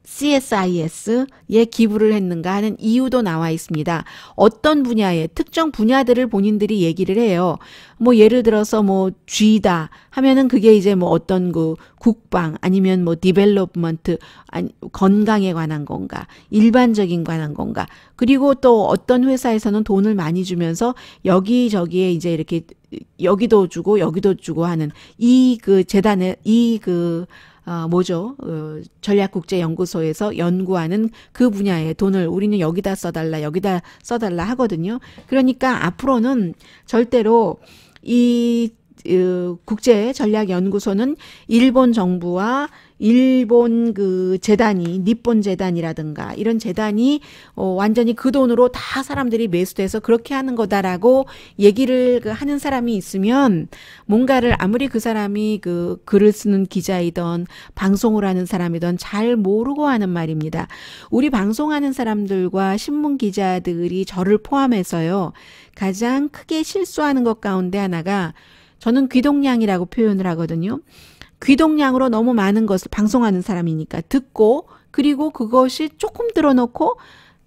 CSIS에 기부를 했는가 하는 이유도 나와 있습니다. 어떤 분야에 특정 분야들을 본인들이 얘기를 해요. 뭐 예를 들어서 뭐 G다 하면은 그게 이제 뭐 어떤 그 국방 아니면 뭐 디벨롭먼트 아니 건강에 관한 건가 일반적인 관한 건가 그리고 또 어떤 회사에서는 돈을 많이 주면서 여기저기에 이제 이렇게 여기도 주고 여기도 주고 하는 이 그 재단의 이그 어, 뭐죠? 어, 전략국제연구소에서 연구하는 그분야에 돈을 우리는 여기다 써달라, 여기다 써달라 하거든요. 그러니까 앞으로는 절대로 이 어, 국제 전략 연구소는 일본 정부와 일본 그 재단이 니폰 재단이라든가 이런 재단이 어 완전히 그 돈으로 다 사람들이 매수돼서 그렇게 하는 거다라고 얘기를 그 하는 사람이 있으면 뭔가를 아무리 그 사람이 그 글을 쓰는 기자이던 방송을 하는 사람이던 잘 모르고 하는 말입니다. 우리 방송하는 사람들과 신문 기자들이 저를 포함해서요. 가장 크게 실수하는 것 가운데 하나가 저는 귀동량이라고 표현을 하거든요. 귀동량으로 너무 많은 것을 방송하는 사람이니까 듣고 그리고 그것이 조금 들어놓고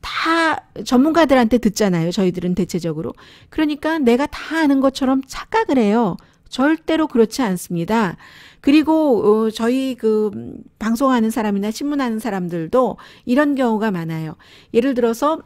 다 전문가들한테 듣잖아요. 저희들은 대체적으로. 그러니까 내가 다 아는 것처럼 착각을 해요. 절대로 그렇지 않습니다. 그리고 어, 저희 그 방송하는 사람이나 신문하는 사람들도 이런 경우가 많아요. 예를 들어서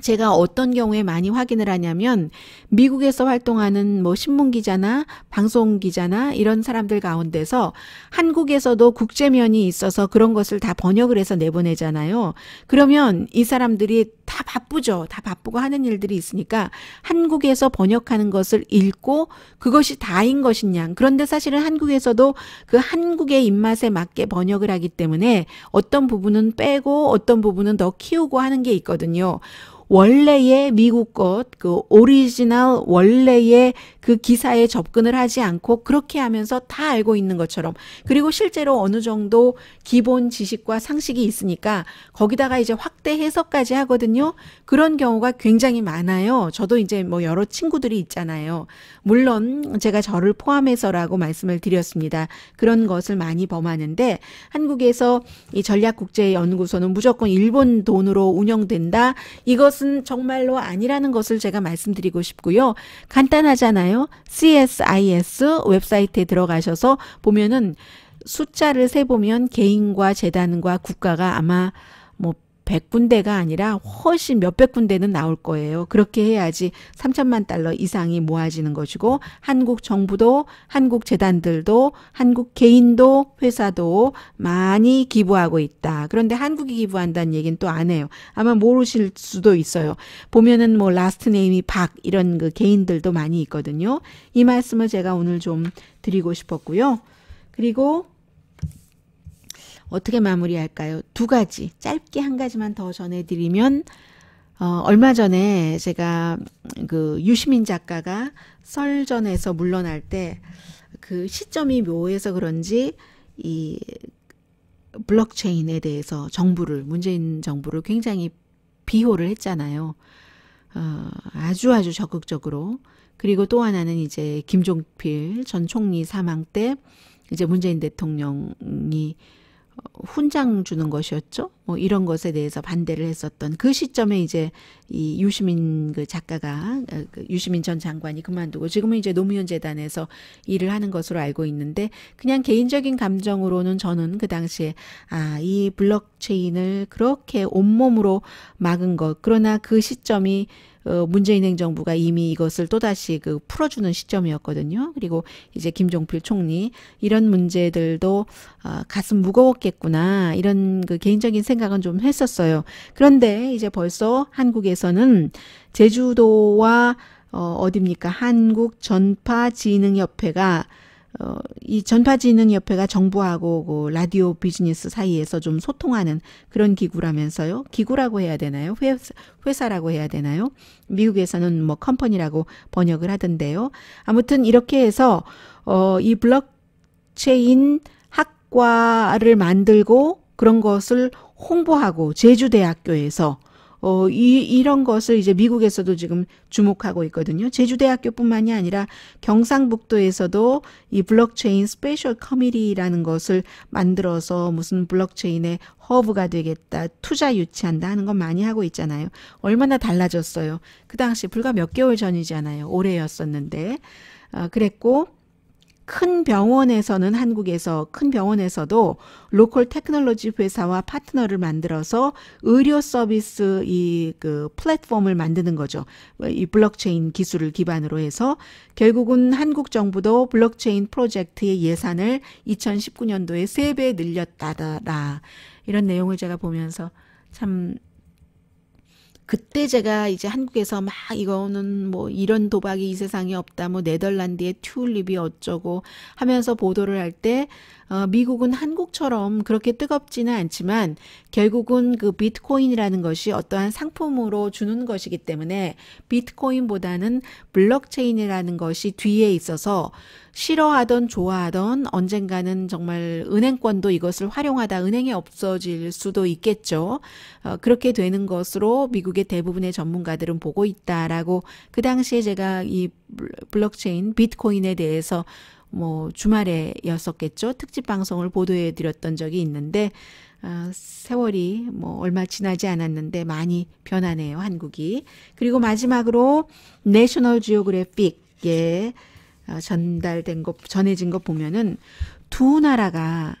제가 어떤 경우에 많이 확인을 하냐면 미국에서 활동하는 뭐 신문 기자나 방송 기자나 이런 사람들 가운데서 한국에서도 국제면이 있어서 그런 것을 다 번역을 해서 내보내잖아요. 그러면 이 사람들이 다 바쁘죠. 다 바쁘고 하는 일들이 있으니까 한국에서 번역하는 것을 읽고 그것이 다인 것이냐. 그런데 사실은 한국에서도 그 한국의 입맛에 맞게 번역을 하기 때문에 어떤 부분은 빼고 어떤 부분은 더 키우고 하는 게 있거든요. 원래의 미국 것, 그 오리지널 원래의 그 기사에 접근을 하지 않고 그렇게 하면서 다 알고 있는 것처럼 그리고 실제로 어느 정도 기본 지식과 상식이 있으니까 거기다가 이제 확대 해석까지 하거든요. 그런 경우가 굉장히 많아요. 저도 이제 뭐 여러 친구들이 있잖아요. 물론 제가 저를 포함해서라고 말씀을 드렸습니다. 그런 것을 많이 범하는데 한국에서 이 전략국제연구소는 무조건 일본 돈으로 운영된다. 이것은 정말로 아니라는 것을 제가 말씀드리고 싶고요. 간단하잖아요. 있잖아요. CSIS 웹사이트에 들어가셔서 보면은 숫자를 세보면 개인과 재단과 국가가 아마 백군데가 아니라 훨씬 몇백 군데는 나올 거예요. 그렇게 해야지 3천만 달러 이상이 모아지는 것이고 한국 정부도 한국 재단들도 한국 개인도 회사도 많이 기부하고 있다. 그런데 한국이 기부한다는 얘기는 또 안 해요. 아마 모르실 수도 있어요. 보면은 뭐 라스트 네임이 박 이런 그 개인들도 많이 있거든요. 이 말씀을 제가 오늘 좀 드리고 싶었고요. 그리고 어떻게 마무리할까요? 두 가지, 짧게 한 가지만 더 전해드리면, 어, 얼마 전에 제가 그 유시민 작가가 썰전에서 물러날 때 그 시점이 묘해서 그런지 이 블록체인에 대해서 정부를, 문재인 정부를 굉장히 비호를 했잖아요. 어, 아주 아주 적극적으로. 그리고 또 하나는 이제 김종필 전 총리 사망 때 이제 문재인 대통령이 훈장 주는 것이었죠. 뭐 이런 것에 대해서 반대를 했었던 그 시점에 이제 이 유시민 그 작가가 어, 그 유시민 전 장관이 그만두고 지금은 이제 노무현 재단에서 일을 하는 것으로 알고 있는데 그냥 개인적인 감정으로는 저는 그 당시에 아 이 블록체인을 그렇게 온몸으로 막은 것 그러나 그 시점이 어, 문재인 행정부가 이미 이것을 또다시 그 풀어주는 시점이었거든요. 그리고 이제 김종필 총리 이런 문제들도 아, 가슴 무거웠겠구나 이런 그 개인적인 생각은 좀 했었어요. 그런데 이제 벌써 한국에서는 제주도와 어, 어딥니까 한국 전파진흥협회가 어, 이 전파지 있 협회가 정부하고 그 라디오 비즈니스 사이에서 좀 소통하는 그런 기구라면서요. 기구라고 해야 되나요? 회사, 라고 해야 되나요? 미국에서는 뭐 컴퍼니라고 번역을 하던데요. 아무튼 이렇게 해서 어, 이 블록체인 학과를 만들고 그런 것을 홍보하고 제주대학교에서 어, 이, 이런 것을 이제 미국에서도 지금 주목하고 있거든요. 제주대학교뿐만이 아니라 경상북도에서도 이 블록체인 스페셜 커뮤리라는 것을 만들어서 무슨 블록체인의 허브가 되겠다, 투자 유치한다 하는 건 많이 하고 있잖아요. 얼마나 달라졌어요. 그 당시 불과 몇 개월 전이잖아요. 올해였었는데. 어, 그랬고, 큰 병원에서는 한국에서 큰 병원에서도 로컬 테크놀로지 회사와 파트너를 만들어서 의료 서비스 이 그 플랫폼을 만드는 거죠. 이 블록체인 기술을 기반으로 해서 결국은 한국 정부도 블록체인 프로젝트의 예산을 2019년도에 3배 늘렸다더라. 이런 내용을 제가 보면서 참 그때 제가 이제 한국에서 막 이거는 뭐 이런 도박이 이 세상에 없다, 뭐 네덜란드의 튤립이 어쩌고 하면서 보도를 할 때, 어, 미국은 한국처럼 그렇게 뜨겁지는 않지만 결국은 그 비트코인이라는 것이 어떠한 상품으로 주는 것이기 때문에 비트코인보다는 블록체인이라는 것이 뒤에 있어서 싫어하던 좋아하던 언젠가는 정말 은행권도 이것을 활용하다 은행에 없어질 수도 있겠죠. 어, 그렇게 되는 것으로 미국의 대부분의 전문가들은 보고 있다라고 그 당시에 제가 이 블록체인 비트코인에 대해서 뭐 주말에였었겠죠. 특집 방송을 보도해 드렸던 적이 있는데 어, 세월이 뭐 얼마 지나지 않았는데 많이 변하네요. 한국이. 그리고 마지막으로 내셔널 지오그래픽 예. 아, 전달된 것, 전해진 것 보면은 두 나라가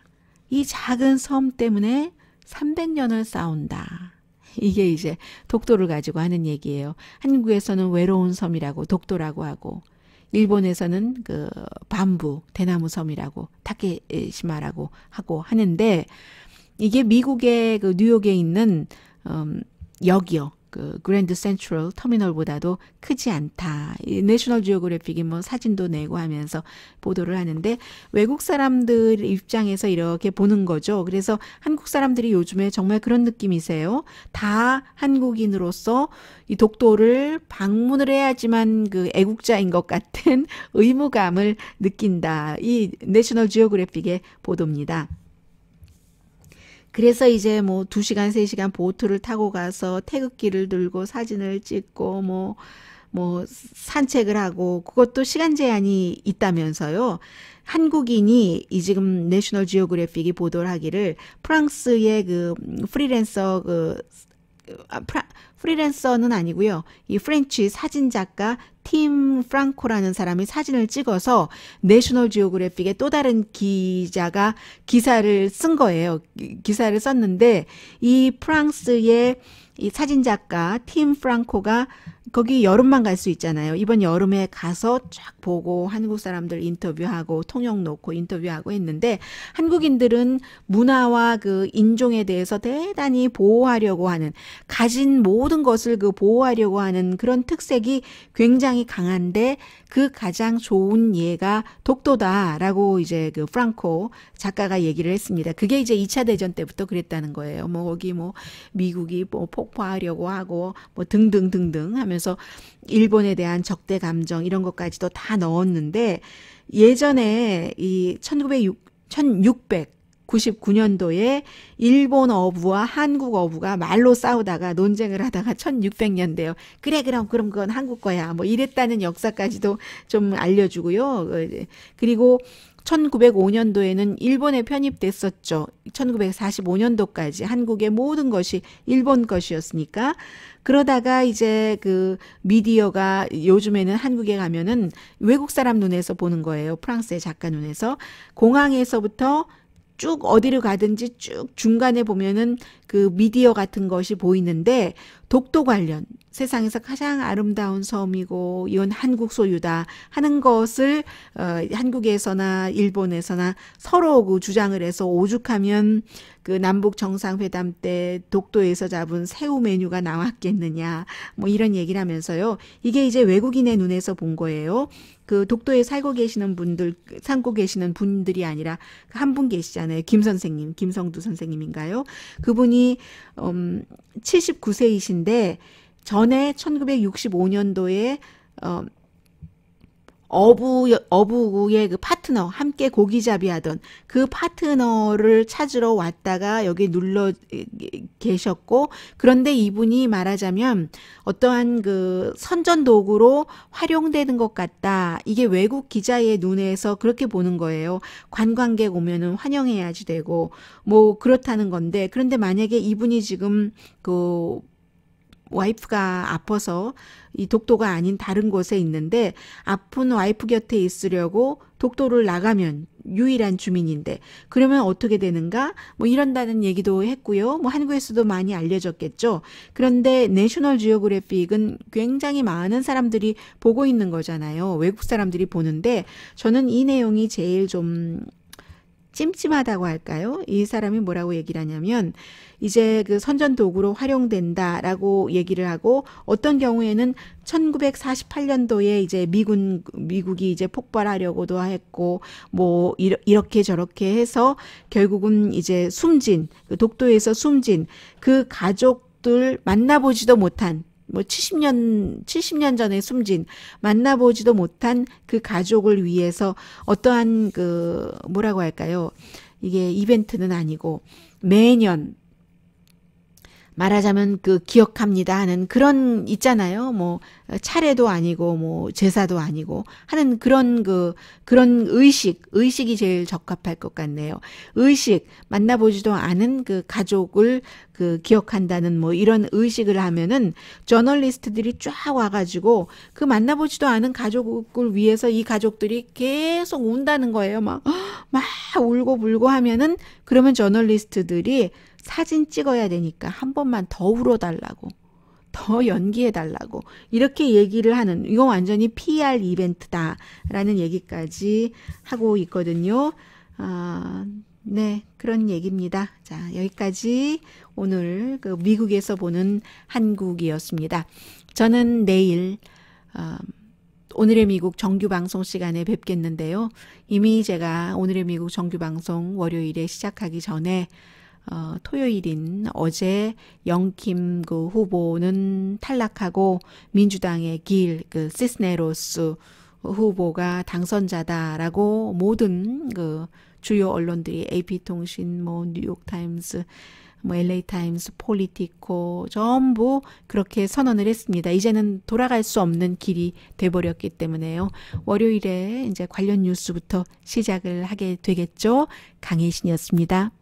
이 작은 섬 때문에 300년을 싸운다. 이게 이제 독도를 가지고 하는 얘기예요. 한국에서는 외로운 섬이라고 독도라고 하고 일본에서는 그반부 대나무 섬이라고 타케시마라고 하고 하는데 이게 미국의 그 뉴욕에 있는 음, 역이요. 그 그랜드 센트럴 터미널보다도 크지 않다. 내셔널 지오그래픽이 뭐 사진도 내고 하면서 보도를 하는데 외국 사람들 입장에서 이렇게 보는 거죠. 그래서 한국 사람들이 요즘에 정말 그런 느낌이세요. 다 한국인으로서 이 독도를 방문을 해야지만 그 애국자인 것 같은 의무감을 느낀다. 이 내셔널 지오그래픽의 보도입니다. 그래서 이제 뭐 2시간, 3시간 보트를 타고 가서 태극기를 들고 사진을 찍고 뭐, 뭐 산책을 하고 그것도 시간 제한이 있다면서요. 한국인이 이 지금 내셔널 지오그래픽이 보도를 하기를 프랑스의 그 프리랜서 그 아, 프라, 프리랜서는 아니고요. 이 프렌치 사진 작가 팀 프랑코라는 사람이 사진을 찍어서 내셔널 지오그래픽의 또 다른 기자가 기사를 쓴 거예요. 기사를 썼는데 이 프랑스의 이 사진 작가 팀 프랑코가 거기 여름만 갈 수 있잖아요. 이번 여름에 가서 쫙 보고 한국 사람들 인터뷰하고 통역 놓고 인터뷰하고 했는데 한국인들은 문화와 그 인종에 대해서 대단히 보호하려고 하는 가진 모든 것을 그 보호하려고 하는 그런 특색이 굉장히 강한데 그 가장 좋은 예가 독도다라고 이제 그 프랑코 작가가 얘기를 했습니다. 그게 이제 2차 대전 때부터 그랬다는 거예요. 뭐 거기 뭐 미국이 뭐 폭파하려고 하고 뭐 등등등등 하면서 일본에 대한 적대 감정 이런 것까지도 다 넣었는데 예전에 이 1906, 1 6 99년도에 일본 어부와 한국 어부가 말로 싸우다가 논쟁을 하다가 1600년대요. 그래 그럼 그럼 그건 한국 거야. 뭐 이랬다는 역사까지도 좀 알려주고요. 그 그리고 1905년도에는 일본에 편입됐었죠. 1945년도까지 한국의 모든 것이 일본 것이었으니까 그러다가 이제 그 미디어가 요즘에는 한국에 가면은 외국 사람 눈에서 보는 거예요. 프랑스의 작가 눈에서 공항에서부터 쭉 어디를 가든지 쭉 중간에 보면은 그 미디어 같은 것이 보이는데 독도 관련 세상에서 가장 아름다운 섬이고 이건 한국 소유다 하는 것을 어, 한국에서나 일본에서나 서로 그 주장을 해서 오죽하면 그 남북 정상회담 때 독도에서 잡은 새우 메뉴가 나왔겠느냐 뭐 이런 얘기를 하면서요 이게 이제 외국인의 눈에서 본 거예요 그 독도에 살고 계시는 분들 살고 계시는 분들이 아니라 한 분 계시잖아요 김 선생님 김성두 선생님인가요 그분이 음 79세이신데 전에 1965년도에 어, 어부 어부의 그 파트너 함께 고기잡이하던 그 파트너를 찾으러 왔다가 여기 눌러 계셨고 그런데 이분이 말하자면 어떠한 그 선전 도구로 활용되는 것 같다. 이게 외국 기자의 눈에서 그렇게 보는 거예요. 관광객 오면은 환영해야지 되고 뭐 그렇다는 건데 그런데 만약에 이분이 지금 그 와이프가 아파서 이 독도가 아닌 다른 곳에 있는데 아픈 와이프 곁에 있으려고 독도를 나가면 유일한 주민인데 그러면 어떻게 되는가 뭐 이런다는 얘기도 했고요. 뭐 한국에서도 많이 알려졌겠죠. 그런데 내셔널 지오그래픽은 굉장히 많은 사람들이 보고 있는 거잖아요. 외국 사람들이 보는데 저는 이 내용이 제일 좀 찜찜하다고 할까요? 이 사람이 뭐라고 얘기를 하냐면 이제 그 선전 도구로 활용된다라고 얘기를 하고 어떤 경우에는 1948년도에 이제 미군 미국이 이제 폭발하려고도 했고 뭐 이렇게 저렇게 해서 결국은 이제 숨진 그 독도에서 숨진 그 가족들 만나보지도 못한 뭐 70년 70년 전에 숨진 만나보지도 못한 그 가족을 위해서 어떠한 그 뭐라고 할까요? 이게 이벤트는 아니고 매년 말하자면 그 기억합니다 하는 그런 있잖아요. 뭐 차례도 아니고 뭐 제사도 아니고 하는 그런 그 그런 의식 의식이 제일 적합할 것 같네요. 의식 만나보지도 않은 그 가족을 그 기억한다는 뭐 이런 의식을 하면은 저널리스트들이 쫙 와가지고 그 만나보지도 않은 가족을 위해서 이 가족들이 계속 운다는 거예요. 막 막 울고 불고 하면은 그러면 저널리스트들이 사진 찍어야 되니까 한 번만 더 울어달라고. 더 연기해달라고. 이렇게 얘기를 하는, 이거 완전히 PR 이벤트다라는 얘기까지 하고 있거든요. 아, 네, 그런 얘기입니다. 자, 여기까지 오늘 그 미국에서 보는 한국이었습니다. 저는 내일, 어, 오늘의 미국 정규 방송 시간에 뵙겠는데요. 이미 제가 오늘의 미국 정규 방송 월요일에 시작하기 전에 어, 토요일인 어제 영김 그 후보는 탈락하고 민주당의 길 그 시스네로스 후보가 당선자다라고 모든 그 주요 언론들이 AP 통신, 뭐 뉴욕 타임스, 뭐 LA 타임스, 폴리티코 전부 그렇게 선언을 했습니다. 이제는 돌아갈 수 없는 길이 돼 버렸기 때문에요. 월요일에 이제 관련 뉴스부터 시작을 하게 되겠죠. 강혜신이었습니다.